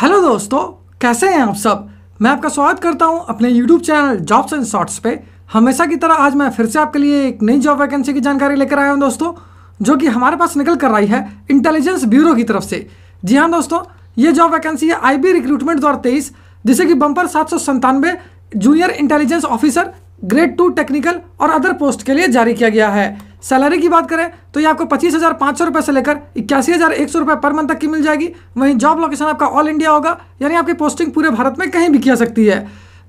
hello दोस्तों कैसे हैं आप सब मैं आपका स्वागत करता हूं अपने YouTube channel jobs and shorts पे हमेशा की तरह आज मैं फिर से आपके लिए एक नई जॉब वैकेंसी की जानकारी लेकर आया हूं दोस्तों जो कि हमारे पास निकल कर आई है इंटेलिजेंस ब्यूरो की तरफ से जी हाँ दोस्तों ये जॉब वैकेंसी है आई रिक्रूटमेंट दो तेईस जिसे कि बम्पर सात junior intelligence officer grade two technical और अदर पोस्ट के लिए जारी किया गया है सैलरी की बात करें तो ये आपको पच्चीस हज़ार पाँच सौ रुपये से लेकर इक्यासी हज़ार एक सौ रुपये पर मंथ तक की मिल जाएगी वहीं जॉब लोकेशन आपका ऑल इंडिया होगा यानी आपकी पोस्टिंग पूरे भारत में कहीं भी किया सकती है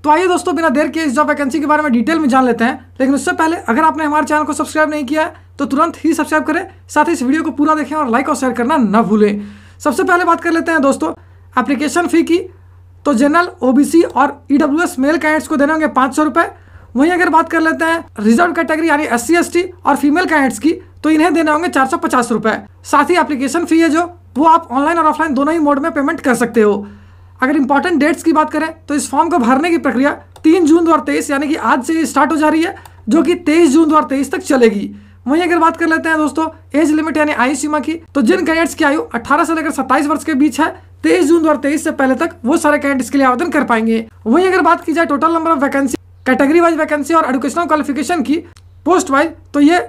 तो आइए दोस्तों बिना देर के इस जॉब वैकेंसी के बारे में डिटेल में जान लेते हैं लेकिन उससे पहले अगर आपने हमारे चैनल को सब्सक्राइब नहीं किया है तो तुरंत ही सब्सक्राइब करें साथ ही इस वीडियो को पूरा देखें और लाइक और शेयर करना न भूलें सबसे पहले बात कर लेते हैं दोस्तों एप्लीकेशन फ़ी की तो जनरल ओबीसी और ईडब्ल्यूएस मेल कैंडिडेट्स को देने होंगे पाँच सौ रुपये वहीं अगर बात कर लेते हैं रिजर्व कैटेगरी यानी एस सी और फीमेल कैंडिडेट्स की तो इन्हें देने होंगे चार सौ पचास रुपए साथ ही एप्लीकेशन फी है जो वो आप ऑनलाइन और ऑफलाइन दोनों ही मोड में पेमेंट कर सकते हो अगर इंपॉर्टेंट डेट्स की बात करें तो इस फॉर्म को भरने की प्रक्रिया तीन जून दो यानी कि आज से स्टार्ट हो जा रही है जो कि तेईस जून दो तक चलेगी वहीं अगर बात कर लेते हैं दोस्तों एज लिमिट यानी आयु सीमा की तो जिन कैंडिडेट्स की आयु 18 से लेकर 27 वर्ष के बीच है 23 जून दो से पहले तक वो सारे कैंडिडेट्स के लिए आवेदन कर पाएंगे वहीं अगर बात की जाए total number of vacancy category wise vacancy और एडुकेशनल क्वालिफिकेशन की पोस्ट वाइज तो ये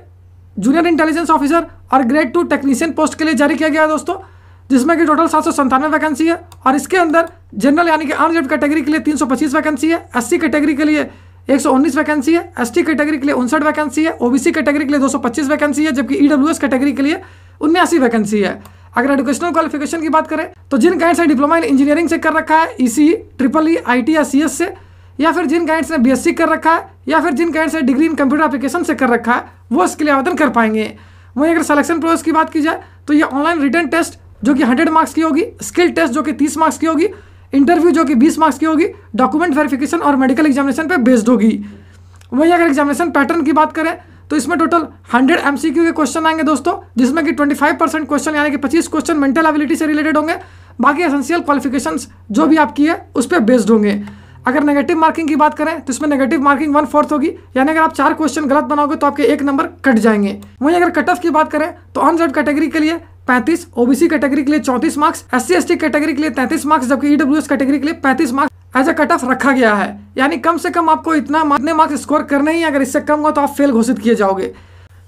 जूनियर इंटेलिजेंस ऑफिसर और ग्रेड टू टेक्नीशियन पोस्ट के लिए जारी किया गया है दोस्तों जिसमें कि टोटल सात सौ संतानवे वैकेंसी है और इसके अंदर जनरल यानी कि अनरिजर्व कैटेगरी के लिए तीन सौ पच्चीस वैकेंसी है एस सी कैटेगरी के लिए एक सौ उन्नीस वैकेंसी है एस टी कैटेगरी के लिए उनसठ वैकेंसी है ओबीसी कैटेगरी के लिए दो सौ पच्चीस वैकेंसी है जबकि ईडब्ल्यू e कैटेगरी के लिए उन्यासी वैकेंसी है अगर एडुकेशनल क्वालिफिकेशन की बात करें तो जिन कैंड से डिप्लोमा इन इंजीनियरिंग से कर रखा है ई C triple E I T या सी एस से या फिर जिन कैंडिडेट्स ने बीएससी कर रखा है या फिर जिन कैंडिडेट्स ने डिग्री इन कंप्यूटर एप्लीकेशन से कर रखा है वो इसके लिए आवेदन कर पाएंगे वहीं अगर सलेक्शन प्रोसेस की बात की जाए तो ये ऑनलाइन रिटर्न टेस्ट जो कि हंड्रेड मार्क्स की होगी स्किल टेस्ट जो कि तीस मार्क्स की होगी इंटरव्यू जो कि बीस मार्क्स की होगी डॉक्यूमेंट वेरिफिकेशन और मेडिकल एग्जामिनेशन पर बेस्ड होगी वहीं अगर एग्जामिनेशन पैटर्न की बात करें तो इसमें टोटल 100 एम के क्वेश्चन आएंगे दोस्तों जिसमें कि 25 परसेंट क्वेश्चन यानी कि 25 क्वेश्चन मेंटल एबिलिटी से रिलेटेड होंगे बाकी एसेंशियल क्वालिफिकेशंस जो भी आपकी है उस पर बेस्ड होंगे अगर नेगेटिव मार्किंग की बात करें तो इसमें नेगेटिव मार्किंग वन फोर्थ होगी यानी अगर आप चार क्वेश्चन गलत बनाओगे तो आपके एक नंबर कट जाएंगे वहीं अगर कट ऑफ की बात करें तो अनजर्ड कैटेगरी के लिए पैंतीस ओबीसी कैटेगरी के लिए चौंतीस मार्क्स एस सी कैटेगरी के लिए 33 मार्क्स जबकि ईडब्ल्यूएस कैटेगरी के लिए पैंतीस marks as a cut off रखा गया है यानी कम से कम आपको इतना मार्क्स स्कोर करने ही अगर इससे कम हो तो आप फेल घोषित किए जाओगे